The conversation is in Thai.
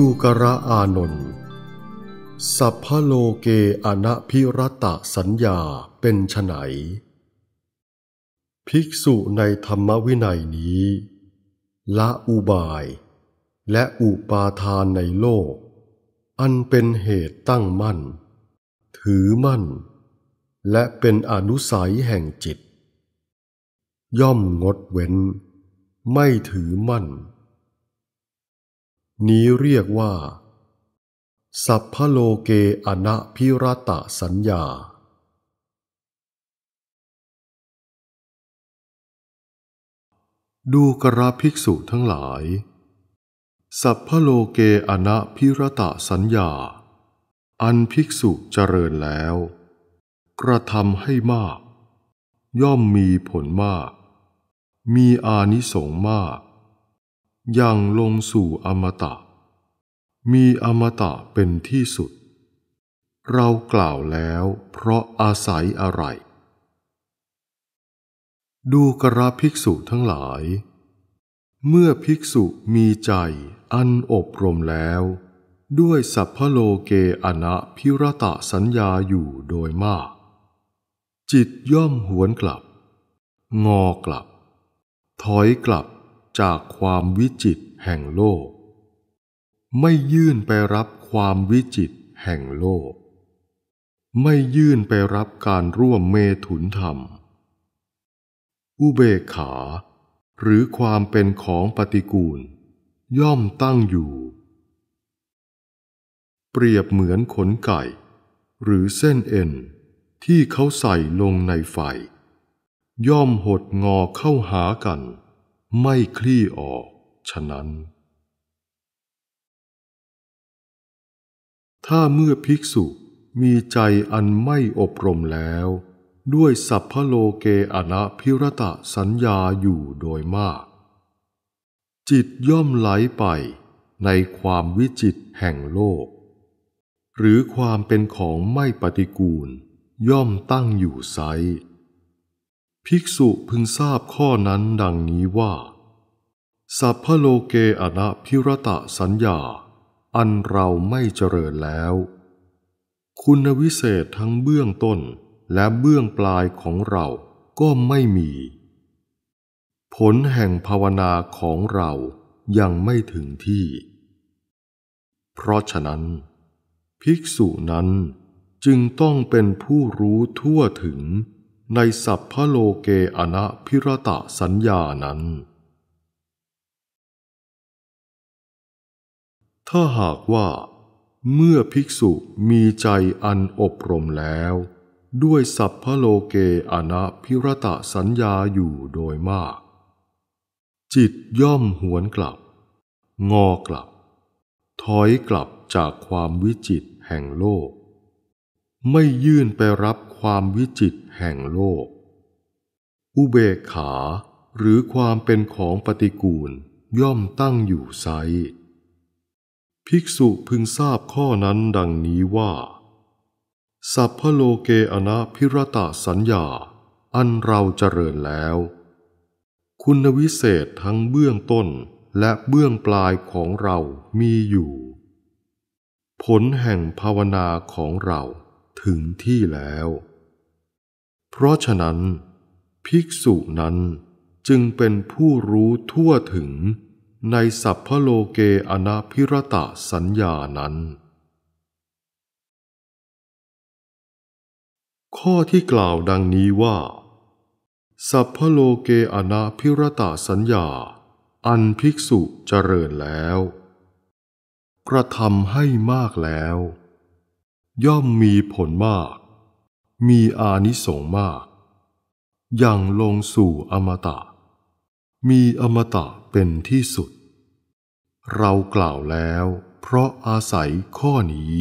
ดูกระอานน สัพพโลเกอนะพิรตะสัญญาเป็นฉไหน ภิกษุในธรรมวินัยนี้ ละอุบาย และอุปาทานในโลก อันเป็นเหตุตั้งมั่น ถือมั่น และเป็นอนุสัยแห่งจิต ย่อมงดเว้น ไม่ถือมั่นนี้เรียกว่า สัพพโลเกอนะพิรตะสัญญา ดูกระภิกษุทั้งหลาย สัพพโลเกอนะพิรตะสัญญา อันภิกษุเจริญแล้ว กระทำให้มาก ย่อมมีผลมาก มีอานิสงส์มากอย่างลงสู่อมตะ มีอมตะเป็นที่สุด เรากล่าวแล้วเพราะอาศัยอะไร ดูกระภิกษุทั้งหลาย เมื่อภิกษุมีใจอันอบรมแล้ว ด้วยสัพพโลเกอนะพิรตะสัญญาอยู่โดยมาก จิตย่อมหวนกลับ งอกลับ ถอยกลับจากความวิจิตแห่งโลก ไม่ยื่นไปรับความวิจิตแห่งโลก ไม่ยื่นไปรับการร่วมเมถุนธรรม อุเบกขา หรือความเป็นของปฏิกูล ย่อมตั้งอยู่ เปรียบเหมือนขนไก่หรือเส้นเอ็นที่เขาใส่ลงในไฟย่อมหดงอเข้าหากันไม่คลี่ออกฉะนั้น ถ้าเมื่อภิกษุมีใจอันไม่อบรมแล้ว ด้วยสัพพโลเกอนะพิรตะสัญญาอยู่โดยมาก จิตย่อมไหลไปในความวิจิตแห่งโลก หรือความเป็นของไม่ปฏิกูล ย่อมตั้งอยู่ไซภิกษุพึงทราบข้อนั้นดังนี้ว่า สัพพโลเกอนะพิรตะสัญญา อันเราไม่เจริญแล้ว คุณวิเศษทั้งเบื้องต้นและเบื้องปลายของเราก็ไม่มี ผลแห่งภาวนาของเรายังไม่ถึงที่ เพราะฉะนั้น ภิกษุนั้นจึงต้องเป็นผู้รู้ทั่วถึงในสัพพโลเกอนะพิรตะสัญญานั้น ถ้าหากว่า เมื่อภิกษุมีใจอันอบรมแล้ว ด้วยสัพพโลเกอนะพิรตะสัญญาอยู่โดยมาก จิตย่อมหวนกลับ งอกลับถอยกลับจากความวิจิตแห่งโลกไม่ยื่นไปรับความวิจิตแห่งโลก อุเบกขาหรือความเป็นของปฏิกูลย่อมตั้งอยู่ไซ ภิกษุพึงทราบข้อนั้นดังนี้ว่า สัพพโลเกอนะพิรตาสัญญา อันเราเจริญแล้ว คุณวิเศษทั้งเบื้องต้นและเบื้องปลายของเรามีอยู่ ผลแห่งภาวนาของเราถึงที่แล้ว เพราะฉะนั้น ภิกษุนั้นจึงเป็นผู้รู้ทั่วถึงในสัพพโลเกอนาพิรตะสัญญานั้น ข้อที่กล่าวดังนี้ว่า สัพพโลเกอนาพิรตะสัญญา อันภิกษุเจริญแล้ว กระทำให้มากแล้วย่อมมีผลมาก มีอานิสงส์มาก ยังลงสู่อมตะ มีอมตะเป็นที่สุด เรากล่าวแล้วเพราะอาศัยข้อนี้